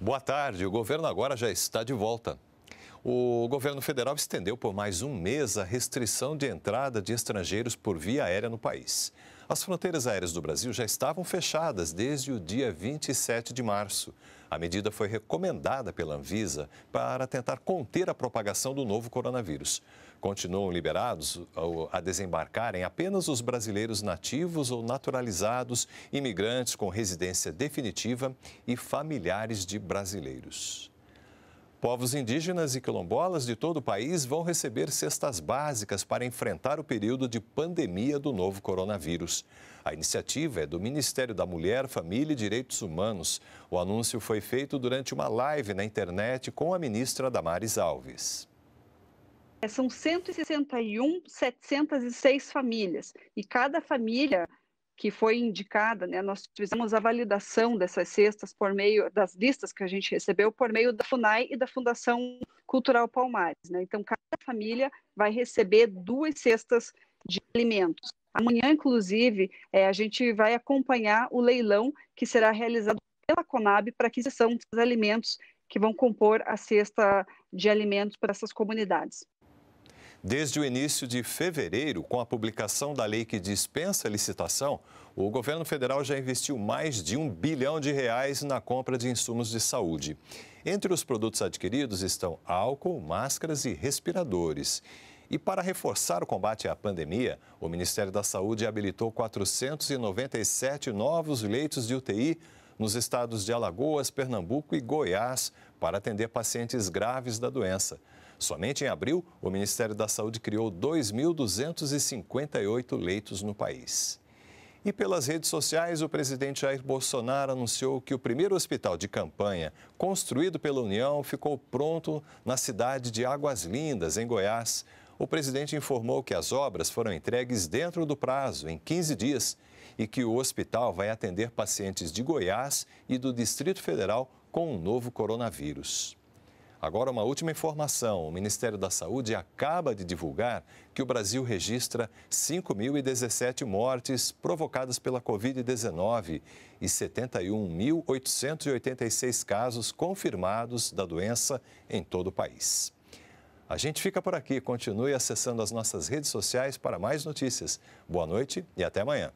Boa tarde. O governo agora já está de volta. O governo federal estendeu por mais um mês a restrição de entrada de estrangeiros por via aérea no país. As fronteiras aéreas do Brasil já estavam fechadas desde o dia 27 de março. A medida foi recomendada pela Anvisa para tentar conter a propagação do novo coronavírus. Continuam liberados a desembarcarem apenas os brasileiros nativos ou naturalizados, imigrantes com residência definitiva e familiares de brasileiros. Povos indígenas e quilombolas de todo o país vão receber cestas básicas para enfrentar o período de pandemia do novo coronavírus. A iniciativa é do Ministério da Mulher, Família e Direitos Humanos. O anúncio foi feito durante uma live na internet com a ministra Damares Alves. São 161.706 famílias e cada família que foi indicada, né, nós fizemos a validação dessas cestas por meio das listas que a gente recebeu por meio da FUNAI e da Fundação Cultural Palmares. Né? Então, cada família vai receber duas cestas de alimentos. Amanhã, inclusive, é, a gente vai acompanhar o leilão que será realizado pela Conab para aquisição dos alimentos que vão compor a cesta de alimentos para essas comunidades. Desde o início de fevereiro, com a publicação da lei que dispensa a licitação, o governo federal já investiu mais de um bilhão de reais na compra de insumos de saúde. Entre os produtos adquiridos estão álcool, máscaras e respiradores. E para reforçar o combate à pandemia, o Ministério da Saúde habilitou 497 novos leitos de UTI nos estados de Alagoas, Pernambuco e Goiás para atender pacientes graves da doença. Somente em abril, o Ministério da Saúde criou 2.258 leitos no país. E pelas redes sociais, o presidente Jair Bolsonaro anunciou que o primeiro hospital de campanha construído pela União ficou pronto na cidade de Águas Lindas, em Goiás. O presidente informou que as obras foram entregues dentro do prazo, em 15 dias, e que o hospital vai atender pacientes de Goiás e do Distrito Federal com o um novo coronavírus. Agora, uma última informação: o Ministério da Saúde acaba de divulgar que o Brasil registra 5.017 mortes provocadas pela Covid-19 e 71.886 casos confirmados da doença em todo o país. A gente fica por aqui. Continue acessando as nossas redes sociais para mais notícias. Boa noite e até amanhã.